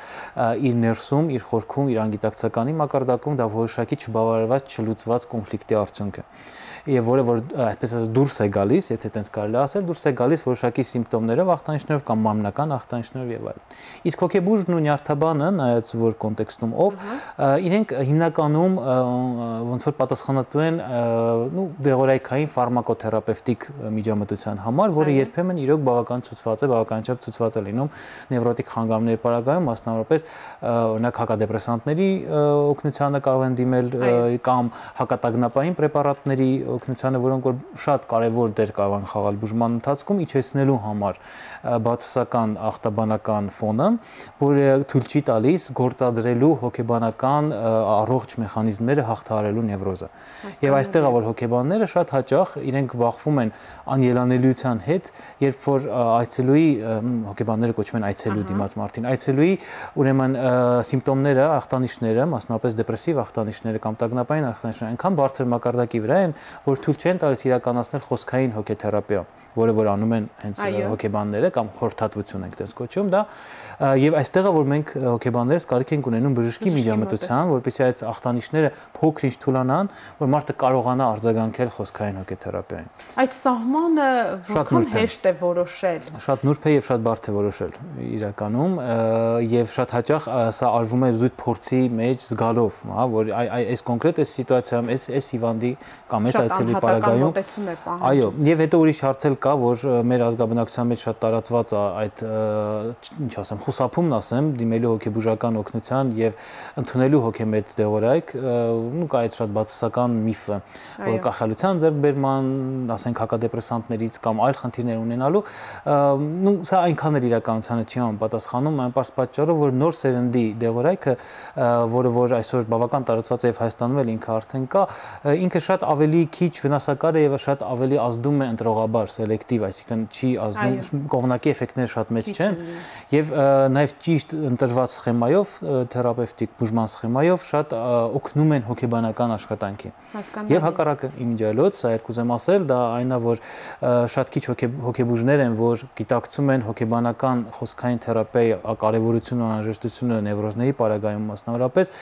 իր ներսում, իր խորքում, իր անգիտակցականի մակարդակում դա որոշակի չբավարարված, չլուծված կոնֆլիկտի արդյունք է եւ որը որ այսպես ասած դուրս է գալիս, եթե տենց կարելի ասել, դուրս է գալիս որոշակի սիմպտոմներով, ախտանիշներով կամ մարմնական ախտանիշներով եւ այլն։ Իսկ հոգեբուժն ու նյարդաբանը, նայած որ կոնտեքստում ով, իրենք հիմնականում ոնց որ պատասխանատու են ու դեղորայքային ֆարմակոթերապևտիկ միջամտության համար, որը երբեմն իրոք բավական ցուցված է, բավականաչափ ցուցված է լինում նևրոտիկ խանգարումների պարագայում, մասնավորապես օրինակ հակադեպրեսանտների օգնությանը կարող են դիմել կամ հակատագնապային պրեպարատների օգնությանը, որոնք որ շատ կարևոր դեր կարող են խաղալ բուժման ընթացքում իջեցնելու համար բացասական ախտաբանական ֆոնը, որը թույլ չի տալիս գործադրելու հոգեբանական առողջ մեխանիզմները հաղթահարելու невրոզը։ Եվ այստեղ է որ հոգեբանները շատ հաճախ իրենք բախվում են անելանելիության հետ, երբ որ այցելուի հոգեբանները կոչվում են այցելու դիմաց մարդին, այցելուի ուրեմն սիմպտոմները, ախտանիշները, մասնապես դեպրեսիվ ախտանիշները կամ տագնապային ախտանիշները այնքան բարձր մակարդակի վրա են, որ թույլ չեն տալիս իրականացնել խոսքային հոգեթերապիա, որը որ անում են հենց հոգեբանները կամ խորհրդատվություն ենք դες կոչում, դա եւ այստեղը որ մենք հոգեբաններս կարիք ենք ունենում բժշկի միջամտության, որպեսզի այդ ախտանիշները փոքրինչ թուլանան, որ մարդը կարողանա արձագանքել խոսքային հոգեթերապիային։ Այդ սահմանը որքան հեշտ է որոշել։ Շատ նուրբ է եւ շատ բարդ է որոշել իրականում եւ շատ հաճախ սա արվում է զույգ փորձի մեջ զգալով, հա, որ այս կոնկրետ այս սիտուացիայում այս այս հիվանդի կամ այս այցելի պարագայում։ Այո, եւ հետո ուրիշ հարցել կա, որ մեր ազգաբնակության մեջ շատ տարածված է այդ ինչ ասեմ, խուսափումն ասեմ, դիմելու հոգեբուժական օգնության եւ ընդունելու հոգեմետ դեղորայք, ու կա այդ շատ բացասական միֆը, որ կախալության ձեռքբերման, ասենք հակադեպրեսանտներից կամ այլ խնդիրներ ունենալու, ու սա այնքան էլ իրականությանը չի համապատասխանում, այն պարզ պատճառով, որ նոր սերնդի դեղորայքը, որը որ այսօր բավական տարածված է եւ Հայաստանում էլ ինքը արդեն կա, ինքը շատ ավելի քիչ վնասակար է եւ շատ ավելի ազդում է ընտրողաբար, սելեկտիվ, այսինքն չի ազդում կողմնակի էֆեկտները շատ մեծ չեն եւ նաեւ ճիշտ ընտրված սխեմայով, թերապևտիկ բուժման սխեմայով շատ օգնում են հոգեբանական աշխատանքի։ Եվ հակառակը իմիջիալոց, սա երկու եմ ասել, դա այնա որ շատ քիչ հոգեբուժներ են, որ գիտակցում են հոգեբանական խոսքային թերապիայի կարեւորությունը, անհրաժեշտությունը նևրոզների պարագայում մասնավորապես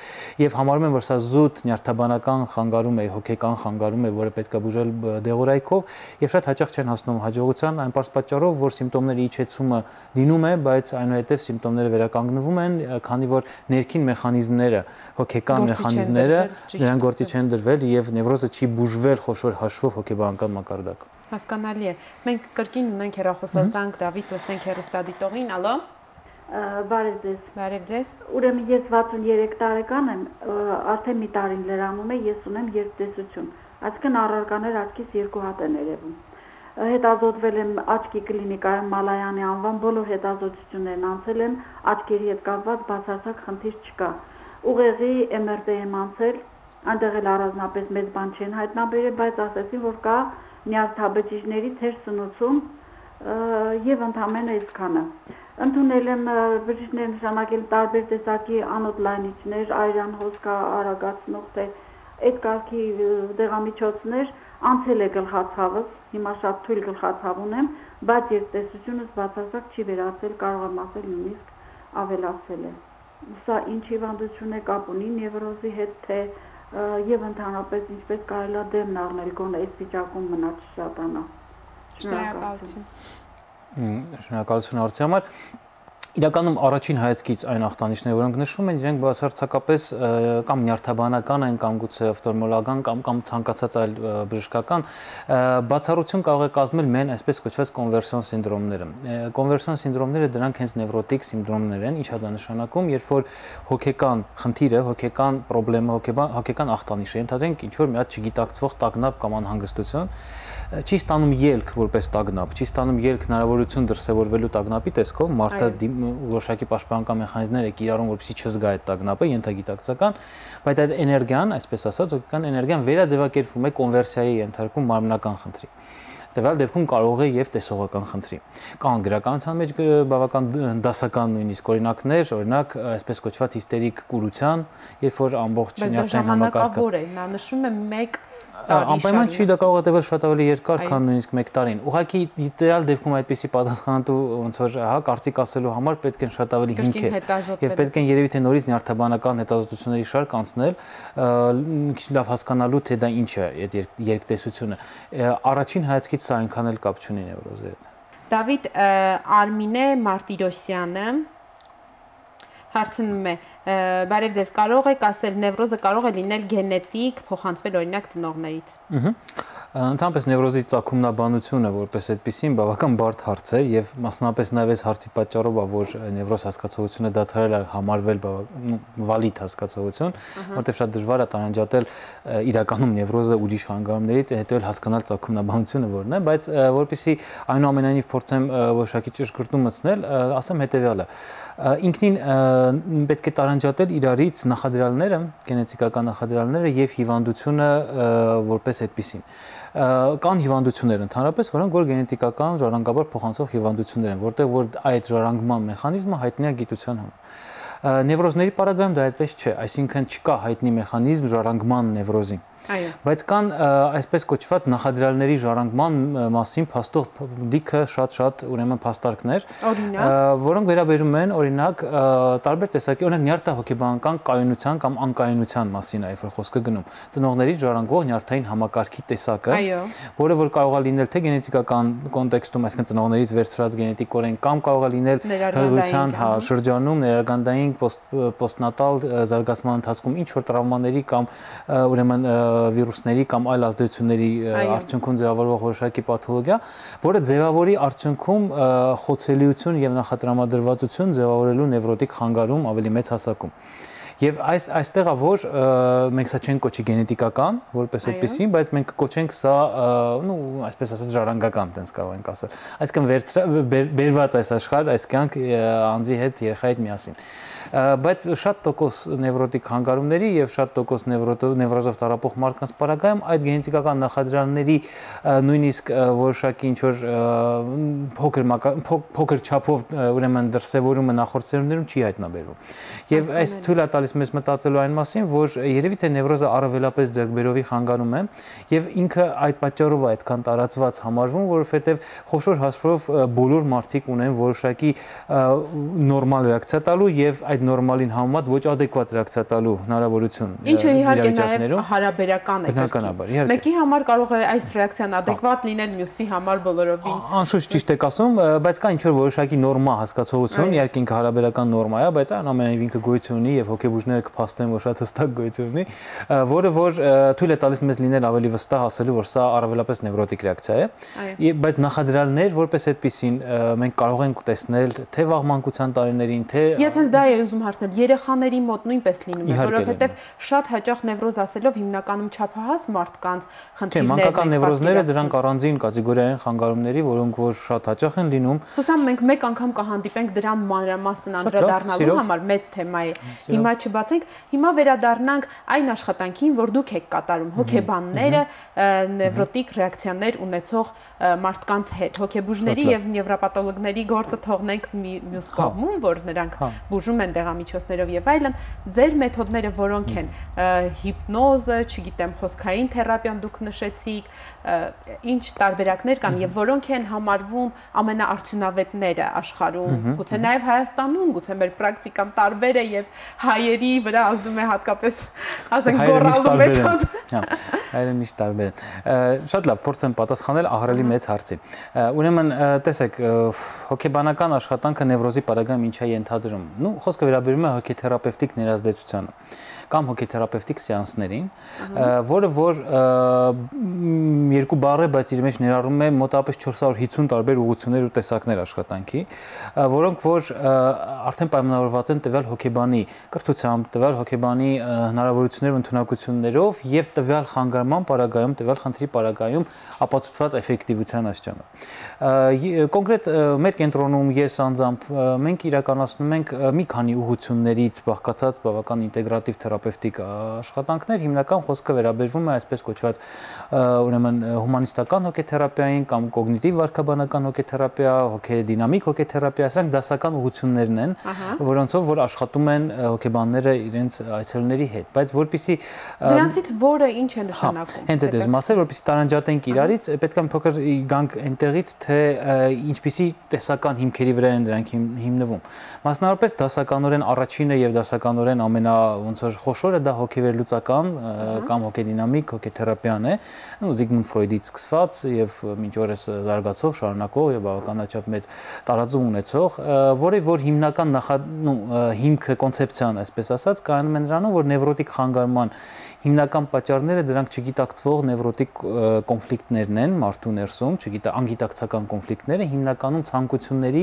եւ համարում են որ սա զուտ նյարդաբանական խանգարում է, հոգեկան խանգարում է, որ որը պետքա բուժել դեղորայքով եւ շատ հաճախ չեն հասնում հաջողության այն պարզ պատճառով, որ սիմպտոմների իջեցումը լինում է, բայց այնուհետեւ սիմպտոմները վերականգնվում են, քանի որ ներքին մեխանիզմները, հոգեկան մեխանիզմները նրան գործի չեն դրվել եւ նևրոզը չի բուժվել խոշոր հաշվով հոգեբանական մակարդակով։ Հասկանալի է։ Մենք կրկին ունենք հերախոսազանգ Դավիթ, լսենք հերոստադիտողին, ալո։ Բարև ձեզ։ Բարև ձեզ։ Ուրեմն ես 63 տարեկան եմ, արդեն մի տարին լրանում եմ, ես ունեմ երկտեսություն։ Այսինքն առարկաներ աչքիս երկու հատ են երևում։ Հետազոտվել եմ աչքի կլինիկայում Մալայանի անվան բոլոր հետազոտություններն անցել եմ, աչքերի հետ կապված բացարձակ խնդիր չկա։ Ուղեղի MRT եմ անցել, այնտեղ էլ առանձնապես մեծ բան չեն հայտնաբերել, բայց ասացին, որ կա նյարդաբջիջների թեր սնուցում եւ ընդհանրապես այսքանը։ Ընդունել եմ բջիջներ նշանակել տարբեր տեսակի անոթ լայնիչներ, այրան հոսքա արագացնող թե դե, այդ կարգի դեղամիջոցներ անցել է գլխացավս, հիմա շատ թույլ գլխացավ ունեմ, բայց երբ տեսությունս բացարձակ չի վերացել, կարող եմ ասել նույնիսկ ավելացել է։ Սա ինչ հիվանդություն է կապ ունի նևրոզի հետ, թե եւ ընդհանրապես ինչպես կարելի է դեմն առնել գոնե այս վիճակում մնաց շատանա։ Շնորհակալություն։ Շնորհակալություն արծի համար իրականում առաջին հայացքից այն ախտանիշները, որոնք նշվում են, իրենք բացարձակապես կամ նյարդաբանական են, կամ գուցե օֆթալմոլոգական, կամ կամ ցանկացած այլ բժշկական բացառություն կարող է կազմել մեն այսպես կոչված կոնվերսիոն սինդրոմները։ Կոնվերսիոն սինդրոմները դրանք հենց նևրոտիկ սինդրոմներ են, ինչա դա նշանակում, երբ որ հոգեկան խնդիրը, հոգեկան խնդրեմը, հոգեբան հոգեկան ախտանիշը ենթադրենք ինչ որ մի հատ չգիտակցվող տագնապ կամ անհանգստություն, չի ստանում ելք որպես տագնապ, չի ստանում ելք հնարավորություն դրսևորվելու տագնապի տեսքով մարդը որոշակի պաշտպանական մեխանիզմներ է կիրառում, որպեսզի չզգա այդ տագնապը, ենթագիտակցական, բայց այդ էներգիան, այսպես ասած, օգնական էներգիան վերաձևակերպվում է կոնվերսիայի ենթարկում մարմնական խնդրի տվյալ դեպքում կարող է եւ տեսողական խնդրի։ Կան գրականության մեջ բավական դասական նույնիսկ օրինակներ, օրինակ այսպես կոչված հիստերիկ կուրության, երբ որ ամբողջ նյարդային համակարգը։ Բայց դա ժամանակավոր է, նա նշում է մեկ անպայման չի դա կարող է տևել շատ ավելի երկար, քան նույնիսկ 1 տարին։ Ուղղակի դիտեալ դեպքում այդպիսի պատասխանատու ոնց որ հա կարծիք ասելու համար պետք են շատ ավելի հիմքեր եւ պետք են երևի թե նորից նյարդաբանական հետազոտությունների շարք անցնել, մի քիչ լավ հասկանալու թե դա ինչ է այդ երկտեսությունը։ Առաջին հայացքից սա այնքան էլ կապ չունի նևրոզի հետ։ Դավիթ Արմինե Մարտիրոսյանը հարցնում է Բարև ձեզ, կարող եք ասել, նևրոզը կարող է լինել գենետիկ, փոխանցվել օրինակ ծնողներից։ Ահա ընդհանրապես նևրոզի ծագումնաբանությունը որպես այդպեսին բավական բարդ հարց է եւ մասնապես նաեւ այս հարցի պատճառով է որ նևրոզ հասկացողությունը դադարել է համարվել վալիդ հասկացողություն, որտեղ շատ դժվար է տարանջատել իրականում նևրոզը ուրիշ հանգամաններից, հետո էլ հասկանալ ծագումնաբանությունը որն է, բայց որպեսի այնուամենայնիվ փորձեմ որոշակի ճշգրտում մտցնել, ասեմ հետեւյալը։ Ինքնին պետք է տարան անջատել իրարից նախադրյալները, գենետիկական նախադրյալները եւ հիվանդությունը որպես այդպեսին։ Կան հիվանդություններ ընդհանրապես, որոնք որ գենետիկական ժառանգաբար փոխանցող հիվանդություններ են, որտեղ որ այդ ժառանգման մեխանիզմը հայտնի է գիտության համար։ Նևրոզների պարագայում դա այդպես չէ, այսինքն չկա հայտնի մեխանիզմ ժառանգման նևրոզին Այո։ Բայց կան այսպես կոչված նախադրյալների ժառանգման մասին փաստող լիքը շատ-շատ ուրեմն փաստարկներ, որոնք վերաբերում են օրինակ տարբեր տեսակի օրինակ նյարդա հոգեբանական կայունության կամ անկայունության մասին այ որ խոսքը գնում։ Ծնողների ժառանգող նյարդային համակարգի տեսակը, Այո։ որը որ կարող է լինել թե գենետիկական կոնտեքստում, այսինքն ծնողներից վերցրած գենետիկորեն կամ կարող է լինել հղության հա շրջանում ներարգանդային պոստնատալ զարգացման ընթացքում ինչ որ տրավմաների կամ ուրեմն վիրուսների կամ այլ ազդեցությունների արդյունքում ձևավորվող որոշակի պաթոլոգիա, որը ձևավորի արդյունքում խոցելիություն եւ նախատրամադրվածություն ձևավորելու նևրոտիկ խանգարում ավելի մեծ հասակում։ Եվ այս այստեղա որ մենք սա չենք կոչի գենետիկական, որպես այդպեսին, բայց մենք կոչենք սա, ну, այսպես ասած ժառանգական, տենց կարող ենք ասել։ Այսինքն վերված այս աշխարհ, այս կյանք անձի հետ, երեխայի հետ միասին բայց շատ տոկոս նևրոտիկ հանգարումների եւ շատ տոկոս նևրոզով տարապող մարդկանց պարագայում այդ գենետիկական նախադրյալների նույնիսկ որոշակի ինչ որ փոքր փոքր չափով ուրեմն դրսևորումը նախորդ սերունդերում չի հայտնաբերվում։ Եվ այս թույլ է տալիս տալիս մեզ մտածելու այն մասին, որ երևի թե նևրոզը առավելապես ձերբերովի խանգանում է եւ ինքը այդ պատճառով է այդքան տարածված համարվում, որովհետեւ խոշոր հասարով բոլոր մարդիկ ունեն որոշակի նորմալ ռեակցիա տալու եւ այդ նորմալին համեմատ ոչ ադեկվատ ռեակցիա տալու հնարավորություն։ Ինչը իհարկե նաեւ հարաբերական է։ Բնականաբար, իհարկե։ Մեկի համար կարող է այս ռեակցիան ադեկվատ լինել, մյուսի համար բոլորովին։ Անշուշտ ճիշտ եք ասում, բայց կա ինչ որ որոշակի նորմա հասկացողություն, իհարկե ինքը հարաբերական նորմա է, բայց այն ամենայնիվ ինքը գոյություն ունի եւ հոգեբանական բուժները կփաստեն, որ շատ հստակ գոյություն ունի, որը որ թույլ է տալիս մեզ լինել ավելի վստահ ասելու, որ սա առավելապես նևրոտիկ ռեակցիա է, բայց նախադրյալներ, որպես այդպեսին մենք կարող ենք տեսնել թե վաղմանկության տարիներին, թե Ես հենց դա եի ուզում հարցնել, երեխաների մոտ նույնպես լինում է, որովհետև շատ հաճախ նևրոզ ասելով հիմնականում չափահաս մարդկանց խնդիրներ։ Թե մանկական նևրոզները դրանք առանձին կատեգորիային խանգարումների, որոնք որ շատ հաճախ են լինում։ Հուսամ մենք մեկ անգամ կհանդիպենք դրան մանրամասն անդրադառնալու համար մեծ թեմա է։ Հիմա չբացենք, հիմա վերադառնանք այն աշխատանքին, որ դուք եք կատարում հոկեբանները նևրոտիկ ռեակցիաներ ունեցող մարդկանց հետ։ Հոկեբուժների եւ նևրոպաթոլոգների գործը թողնենք մյուս հա, կողմում, որ նրանք հա։ բուժում են դեղամիջոցներով եւ այլն։ Ձեր մեթոդները որոնք են հիպնոզը, չգիտեմ, խոսքային թերապիան դուք նշեցիք, ինչ տարբերակներ կան եւ որոնք են համարվում ամենաարդյունավետները աշխարհում, գուցե նաեւ Հայաստանում, գուցե մեր պրակտիկան տարբեր է եւ հայերի վրա ազդում է հատկապես, ասենք, գորալու մեթոդ։ Հայերը միշտ տարբեր են։ Շատ լավ, փորձեմ պատասխանել ահռելի մեծ հարցի։ Ուրեմն, տեսեք, հոգեբանական աշխատանքը նևրոզի պարագայում ինչա ենթադրում։ Ну, խոսքը վերաբերում է հոգեթերապևտիկ ներազդեցությանը կամ հոգեթերապևտիկ սեանսներին, որը որ երկու բառ է, բայց իր մեջ ներառում է մոտավորապես 450 տարբեր ուղություններ ու տեսակներ աշխատանքի, որոնք որ արդեն պայմանավորված են տվյալ հոգեբանի կրթությամբ, տվյալ հոգեբանի հնարավորություններով, ընդունակություններով եւ տվյալ խանգարման պարագայում, տվյալ խնդրի պարագայում ապացուցված էֆեկտիվության աստիճանը։ Կոնկրետ մեր կենտրոնում ես անձամբ մենք իրականացնում ենք մի քանի ուղություններից բաղկացած բավական ինտեգրատիվ թերապևտիկ թերապևտիկ աշխատանքներ, հիմնական խոսքը վերաբերվում է այսպես կոչված ուրեմն հումանիստական հոգեթերապիային կամ կոգնիտիվ վարքաբանական հոգեթերապիա, հոգեդինամիկ հոգեթերապիա, սրանք դասական ուղություններն են, որոնցով որ աշխատում են հոգեբանները իրենց այցելուների հետ, բայց որբիսի դրանցից որը ինչ է հա, նշանակում։ Հենց այդ ես մասեր, որբիսի տարանջատենք իրարից, պետք է մի փոքր գանք այնտեղից, թե ինչպիսի տեսական հիմքերի վրա են դրանք հիմնվում։ Մասնավորապես դասականորեն առաջինը եւ դասականորեն ամենա ոնց որ խոշորը դա հոգեվերլուծական կամ հոգեդինամիկ հոգեթերապիան է, Զիգմունդ Ֆրոյդից սկսված եւ մինչ օրս զարգացող, շարունակող եւ բավականաչափ մեծ տարածում ունեցող, որը որ հիմնական նախ հիմքը կոնցեպցիան, այսպես ասած, կայանում է նրանում, որ նևրոտիկ խանգարման հիմնական պատճառները դրանք չգիտակցվող նևրոտիկ կոնֆլիկտներն են մարդու ներսում, չգիտա անգիտակցական կոնֆլիկտները հիմնականում ցանկությունների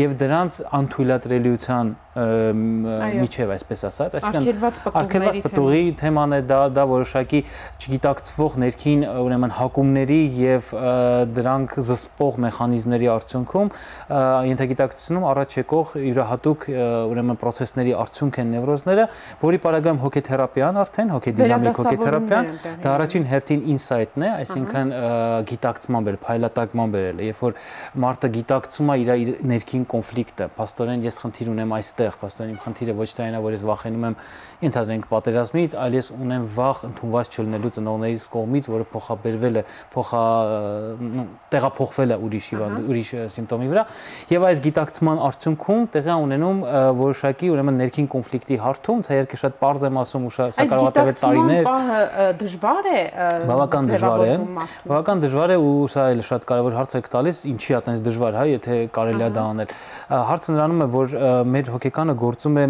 եւ դրանց անթույլատրելիության միջև, այսպես ասած, այսինքն արգելված պտուղի թեման է դա, դա որոշակի չգիտակցվող ներքին, ուրեմն հակումների եւ դրանք զսպող մեխանիզմների արդյունքում ենթագիտակցությունում առաջ եկող յուրահատուկ ուրեմն process-ների արդյունք են նևրոզները, որի պարագայում հոգեթերապիան արդեն հոգեդինամիկան դինամիկոկի թերապիան, դա առաջին հերթին insight-ն է, այսինքն գիտակցման բերել, փայլատակման բերել, երբ որ մարդը գիտակցում է իր ներքին կոնֆլիկտը, աստորեն ես խնդիր ունեմ այստեղ, աստորեն իմ խնդիրը ոչ թե այնա, որ ես վախենում եմ ընդհանրենք պատերազմից, այլ ես ունեմ վախ ընդունված չլնելու ծնողներից կողմից, որը փոխաբերվել է, փոխա տեղափոխվել է ուրիշ ուրիշ սիմպտոմի վրա, եւ այս գիտակցման արդյունքում տեղի ունենում որոշակի ուրեմն ներքին կոնֆլիկտի հարթում, ցա երկը շատ པարզ եմ ասում ու շատ կարող է տևել տարի տարիներ։ Պահը դժվար է։ Բավական դժվար է։ Բավական դժվար է ու սա էլ շատ կարևոր հարց եք տալիս, ինչի է այդպես դժվար, հա, եթե կարելի է դա անել։ Հարցը նրանում է, որ մեր հոգեկանը գործում է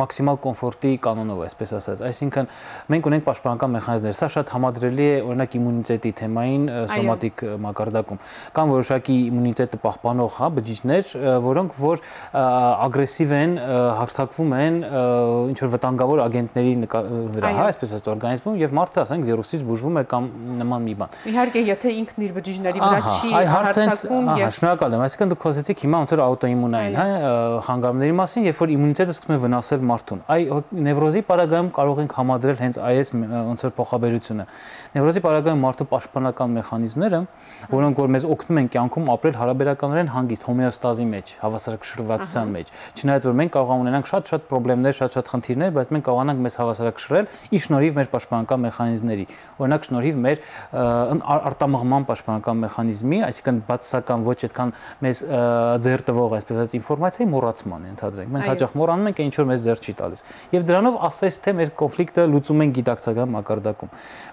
մաքսիմալ կոմֆորտի կանոնով, այսպես ասած։ Այսինքն մենք ունենք պաշտպանական մեխանիզմներ։ Սա շատ համադրելի է օրինակ իմունիտետի թեմային սոմատիկ մակարդակում։ Կան որոշակի իմունիտետը պահպանող, հա, բջիջներ, որոնք որ ագրեսիվ են, հարձակվում են ինչ որ վտանգավոր ագենտների վրա, հա, այսպես սինթեզված օրգանիզմում եւ մարդը, ասենք, վիրուսից բուժվում է կամ նման մի բան։ Իհարկե, եթե ինքն իր բջիջների վրա չի հարցակում եւ Շնորհակալ եմ, այսինքն դուք խոսեցիք հիմա ոնց որ աուտոիմունային, հա, խանգարումների մասին, երբ որ իմունիտետը սկսում է վնասել մարդուն։ Այ նևրոզի պարագայում կարող ենք համադրել հենց այս ոնց որ փոխաբերությունը։ Նևրոզի պարագայում մարդու պաշտպանական մեխանիզմները, որոնք որ մեզ օգնում են կյանքում ապրել հարաբերականորեն հանգիստ հոմեոստազի մեջ, հավասարակշռվածության մեջ։ Չնայած որ մենք կարող ունենանք շատ-շատ խնդիրներ, շատ-շատ խնդիրներ, բայց մենք կարողանանք մեզ հավասարակշռել, ի շնորհիվ շնորհիվ մեր պաշտպանական մեխանիզմների։ Օրինակ շնորհիվ մեր արտամղման պաշտպանական մեխանիզմի, այսինքն բացասական ոչ այդքան մեզ ձեռ տվող, այսպես ասած, ինֆորմացիայի մոռացման ենթադրենք։ Մենք հաճախ մոռանում ենք, ինչ որ մեզ ձեռ չի տալիս։ Եվ դրանով ասես թե մեր կոնֆլիկտը լուծում են գիտակցական մակարդակում։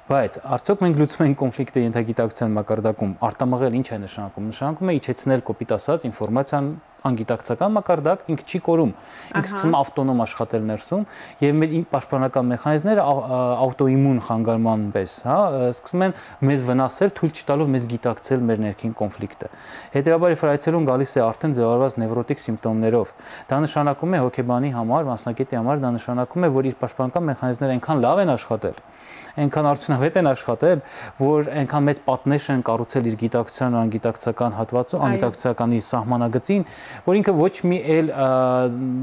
Բայց արդյոք մենք լուծում ենք կոնֆլիկտը ենթագիտակցության մակարդակում։ Արտամղել ինչ է նշանակում։ Նշանակում է իջեցնել կոպիտ ասած ինֆորմացիան անգիտակցական մակարդակ ինքը չի կորում։ Ինքը սկսում ավտոնոմ աշխատել ներսում եւ մեր պաշտպանական մեխանիզմները աուտոիմուն խանգարման պես, հա, սկսում են մեզ վնասել, թույլ չտալով մեզ գիտակցել մեր ներքին կոնֆլիկտը։ Հետևաբար, երբ այցելուն գալիս է արդեն ձևավորված նևրոտիկ սիմպտոմներով, դա նշանակում է հոգեբանի համար, մասնակետի համար դա նշանակում է, որ իր պաշտպանական մեխանիզմները այնքան լավ են աշխատել, այնքան արդյունավետ են աշխատել, որ այնքան մեծ պատնեշ են կառուցել իր գիտակցության ու անգիտակցական հատվածում, անգիտակցականի սահմանագծին, որ ինքը ոչ մի էլ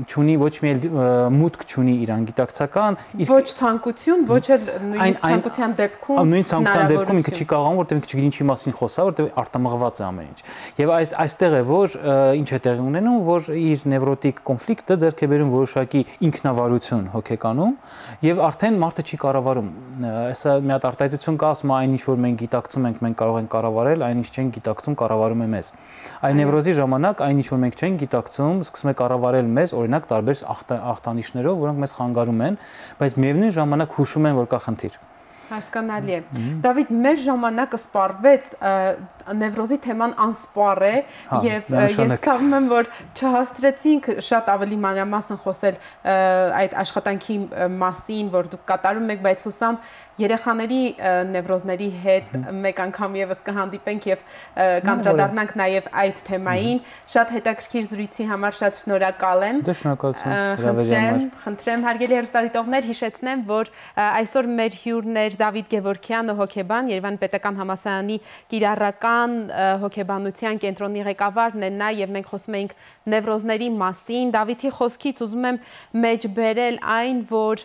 չունի, ոչ մի էլ մուտք չունի իր անգիտակցական, իսկ ոչ ցանկություն ոչ էլ նույնիսկ ցանկության դեպքում նույն ցանկության դեպքում ինքը չի կարողանում որտեղ ինքը չգիտի ինչի մասին խոսա որտեղ արտամղված է ամեն ինչ եւ այս այստեղ է որ ինչ է տեղի ունենում որ իր նևրոտիկ կոնֆլիկտը ձեռք է բերում որոշակի ինքնավարություն հոգեկանում եւ արդեն մարդը չի կառավարում հեսա մի հատ արտահայտություն կա ասում այն ինչ որ մենք գիտակցում ենք մենք կարող ենք կառավարել այն ինչ չենք գիտակցում կառավարում է մեզ այն նևրոզի ժամանակ այն ինչ որ մենք չենք գիտակցում սկսում է կառավարել մեզ օրինակ տարբեր ախտանիշներով որոնք մեզ խանգարում են բայց միևնույն ժամանակ հուշ հուշում են, որ կա խնդիր։ Հասկանալի է։ Դավիթ, մեր ժամանակը սպառվեց նևրոզի թեման անսպառ է հա, եւ ես ցավում եմ որ չհաստրեցինք շատ ավելի մանրամասն խոսել այդ աշխատանքի մասին որ դուք կատարում եք բայց հուսամ երեխաների նևրոզների հետ մեկ անգամ եւս կհանդիպենք եւ կանդրադառնանք նաեւ այդ թեմային շատ հետաքրքիր զրույցի համար շատ շնորհակալ եմ դե շնորհակալություն հրավերին խնդրեմ հարգելի հեռուստադիտողներ հիշեցնեմ որ այսօր մեր հյուրն էր Դավիթ Գևորքյանը հոկեբան Երևան պետական համասարանի կիրառական Հայաստան հոգեբանության կենտրոնի ղեկավարն է նա եւ մենք խոսում ենք նևրոզների մասին։ Դավիթի խոսքից ուզում եմ մեջբերել այն, որ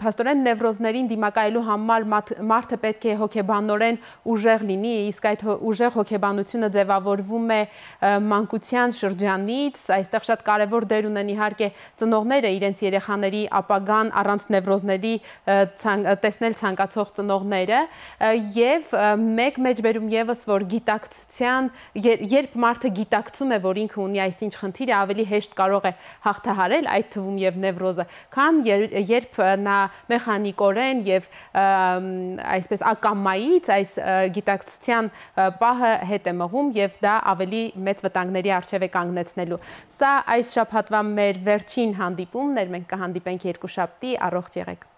փաստորեն նևրոզներին դիմակայելու համար մարդը պետք է հոգեբանորեն ուժեղ լինի, իսկ այդ ուժեղ հոգեբանությունը ձևավորվում է մանկության շրջանից։ Այստեղ շատ կարևոր դեր ունեն իհարկե ծնողները իրենց երեխաների ապագան առանց նևրոզների տեսնել ցանկացող ծնողները եւ մեկ մեջբերում եւս որ գիտակցության երբ մարդը գիտակցում է, որ ինքը ունի այսինչ խնդիր է, ավելի հեշտ կարող է հաղթահարել այդ թվում եւ նևրոզը, քան երբ նա մեխանիկորեն եւ այսպես ակամայից այս գիտակցության պահը հետ է մղում եւ դա ավելի մեծ վտանգների արժեվ է կանգնեցնելու։ Սա այս շաբաթվա մեր վերջին հանդիպումն էր, մենք կհանդիպենք երկուշաբթի, առողջ եղեք։